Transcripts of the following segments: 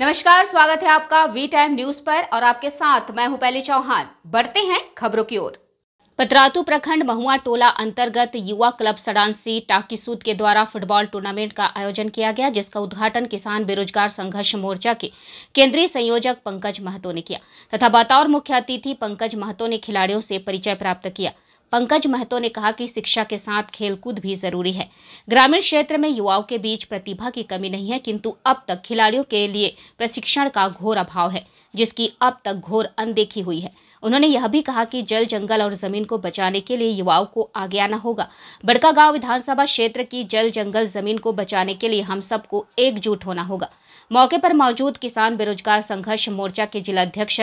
नमस्कार स्वागत है आपका वी टाइम न्यूज पर और आपके साथ मैं हूं पहली चौहान बढ़ते हैं खबरों की ओर पतरातू प्रखंड महुआ टोला अंतर्गत युवा क्लब सडानसी टाकी टाकीसूद के द्वारा फुटबॉल टूर्नामेंट का आयोजन किया गया जिसका उद्घाटन किसान बेरोजगार संघर्ष मोर्चा के केंद्रीय संयोजक पंकज महतो ने किया तथा बतौर मुख्य अतिथि पंकज महतो ने खिलाड़ियों से परिचय प्राप्त किया पंकज महतो ने कहा कि शिक्षा के साथ खेलकूद भी जरूरी है ग्रामीण क्षेत्र में युवाओं के बीच प्रतिभा की कमी नहीं है किंतु अब तक खिलाड़ियों के लिए प्रशिक्षण का घोर अभाव है जिसकी अब तक घोर अनदेखी हुई है उन्होंने यह भी कहा कि जल जंगल और जमीन को बचाने के लिए युवाओं को आगे आना होगा बड़कागांव विधानसभा क्षेत्र की जल जंगल जमीन को बचाने के लिए हम सबको एकजुट होना होगा मौके पर मौजूद किसान बेरोजगार संघर्ष मोर्चा के जिलाध्यक्ष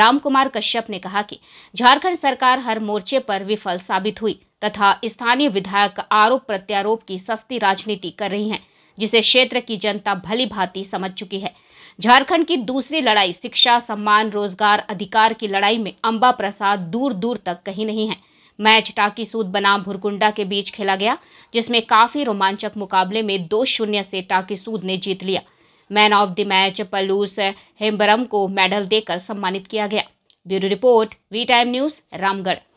रामकुमार कश्यप ने कहा कि झारखंड सरकार हर मोर्चे पर विफल साबित हुई तथा स्थानीय विधायक आरोप प्रत्यारोप की सस्ती राजनीति कर रही हैं जिसे क्षेत्र की जनता भली भांति समझ चुकी है झारखंड की दूसरी लड़ाई शिक्षा सम्मान रोजगार अधिकार की लड़ाई में अंबा प्रसाद दूर दूर तक कहीं नहीं है मैच टाकी सूद बनाम भुरकुंडा के बीच खेला गया जिसमें काफी रोमांचक मुकाबले में दो शून्य से टाकी सूद ने जीत लिया man of the match Palus Hembram को मेडल देकर सम्मानित किया गया bureau report V time news Ramgarh